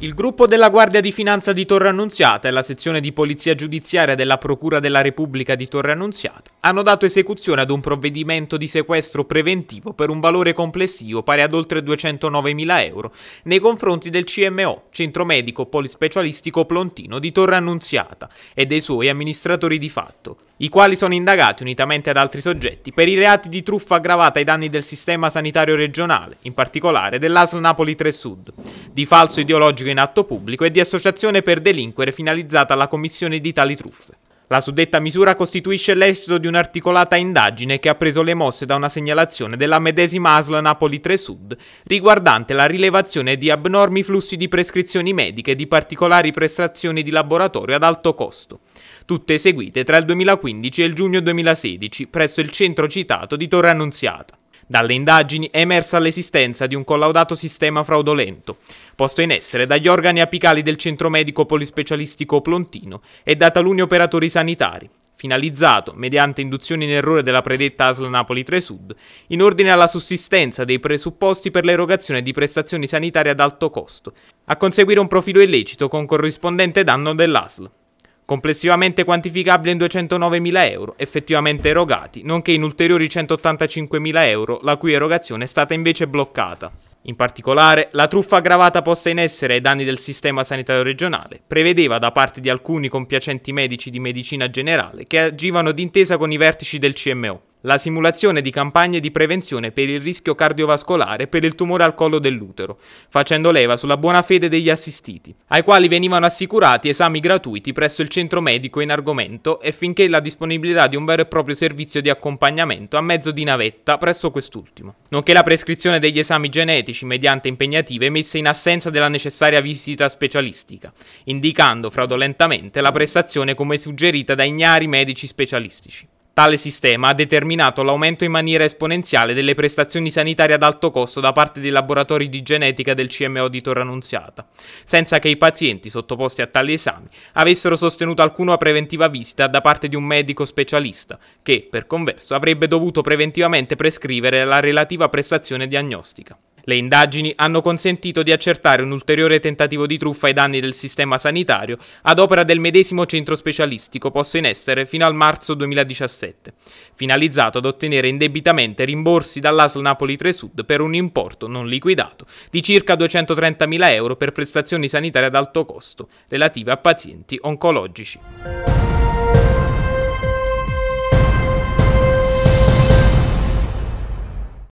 Il gruppo della Guardia di Finanza di Torre Annunziata e la sezione di Polizia Giudiziaria della Procura della Repubblica di Torre Annunziata hanno dato esecuzione ad un provvedimento di sequestro preventivo per un valore complessivo pari ad oltre 209.000 euro nei confronti del CMO, Centro Medico Polispecialistico Plontino di Torre Annunziata e dei suoi amministratori di fatto i quali sono indagati unitamente ad altri soggetti per i reati di truffa aggravata ai danni del sistema sanitario regionale, in particolare dell'ASL Napoli 3 Sud, di falso ideologico in atto pubblico e di associazione per delinquere finalizzata alla commissione di tali truffe. La suddetta misura costituisce l'esito di un'articolata indagine che ha preso le mosse da una segnalazione della medesima ASL Napoli 3 Sud riguardante la rilevazione di abnormi flussi di prescrizioni mediche di particolari prestazioni di laboratorio ad alto costo, tutte eseguite tra il 2015 e il giugno 2016 presso il centro citato di Torre Annunziata. Dalle indagini è emersa l'esistenza di un collaudato sistema fraudolento, posto in essere dagli organi apicali del centro medico polispecialistico Plontino e da taluni operatori sanitari, finalizzato, mediante induzione in errore della predetta ASL Napoli 3 Sud, in ordine alla sussistenza dei presupposti per l'erogazione di prestazioni sanitarie ad alto costo, a conseguire un profilo illecito con corrispondente danno dell'ASL complessivamente quantificabile in 209.000 euro effettivamente erogati, nonché in ulteriori 185.000 euro la cui erogazione è stata invece bloccata. In particolare, la truffa aggravata posta in essere ai danni del sistema sanitario regionale prevedeva da parte di alcuni compiacenti medici di medicina generale che agivano d'intesa con i vertici del CMO la simulazione di campagne di prevenzione per il rischio cardiovascolare e per il tumore al collo dell'utero, facendo leva sulla buona fede degli assistiti, ai quali venivano assicurati esami gratuiti presso il centro medico in argomento e finché la disponibilità di un vero e proprio servizio di accompagnamento a mezzo di navetta presso quest'ultimo, nonché la prescrizione degli esami genetici mediante impegnative messe in assenza della necessaria visita specialistica, indicando fraudolentamente la prestazione come suggerita da ignari medici specialistici. Tale sistema ha determinato l'aumento in maniera esponenziale delle prestazioni sanitarie ad alto costo da parte dei laboratori di genetica del CMO di Torranunziata, senza che i pazienti sottoposti a tali esami avessero sostenuto alcuna preventiva visita da parte di un medico specialista, che, per converso, avrebbe dovuto preventivamente prescrivere la relativa prestazione diagnostica. Le indagini hanno consentito di accertare un ulteriore tentativo di truffa ai danni del sistema sanitario ad opera del medesimo centro specialistico posto in essere fino al marzo 2017, finalizzato ad ottenere indebitamente rimborsi dall'ASL Napoli 3 Sud per un importo non liquidato di circa 230.000 euro per prestazioni sanitarie ad alto costo relative a pazienti oncologici.